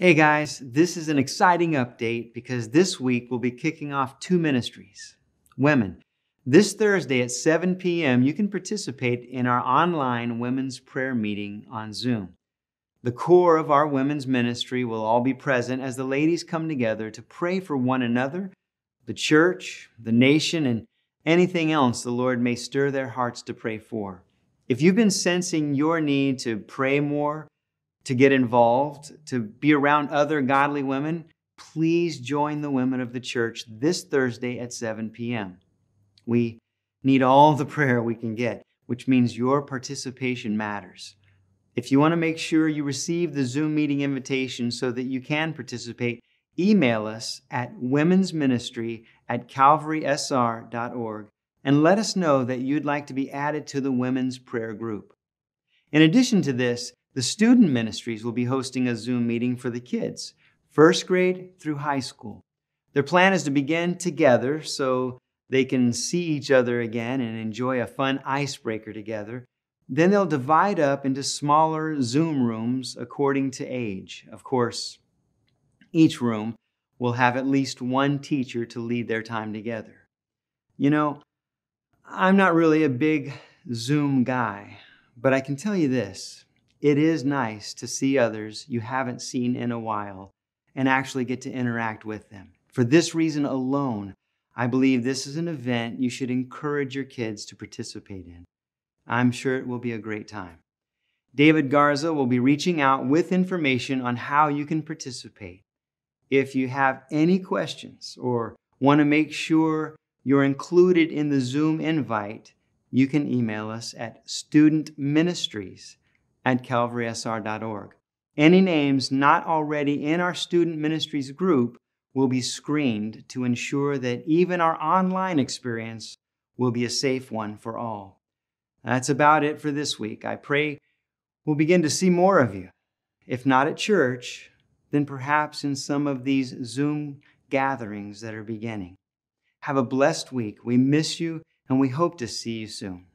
Hey guys, this is an exciting update because this week we'll be kicking off two ministries. Women, this Thursday at 7 p.m., you can participate in our online women's prayer meeting on Zoom. The core of our women's ministry will all be present as the ladies come together to pray for one another, the church, the nation, and anything else the Lord may stir their hearts to pray for. If you've been sensing your need to pray more, to get involved, to be around other godly women, please join the women of the church this Thursday at 7 p.m. We need all the prayer we can get, which means your participation matters. If you want to make sure you receive the Zoom meeting invitation so that you can participate, email us at women's ministry at calvarysr.org and let us know that you'd like to be added to the women's prayer group. In addition to this, the student ministries will be hosting a Zoom meeting for the kids, first grade through high school. Their plan is to begin together so they can see each other again and enjoy a fun icebreaker together. Then they'll divide up into smaller Zoom rooms according to age. Of course, each room will have at least one teacher to lead their time together. You know, I'm not really a big Zoom guy, but I can tell you this it is nice to see others you haven't seen in a while and actually get to interact with them. For this reason alone, I believe this is an event you should encourage your kids to participate in. I'm sure it will be a great time. David Garza will be reaching out with information on how you can participate. If you have any questions or want to make sure you're included in the Zoom invite, you can email us at studentministries at calvarysr.org. Any names not already in our student ministries group will be screened to ensure that even our online experience will be a safe one for all. That's about it for this week. I pray we'll begin to see more of you. If not at church, then perhaps in some of these Zoom gatherings that are beginning. Have a blessed week. We miss you and we hope to see you soon.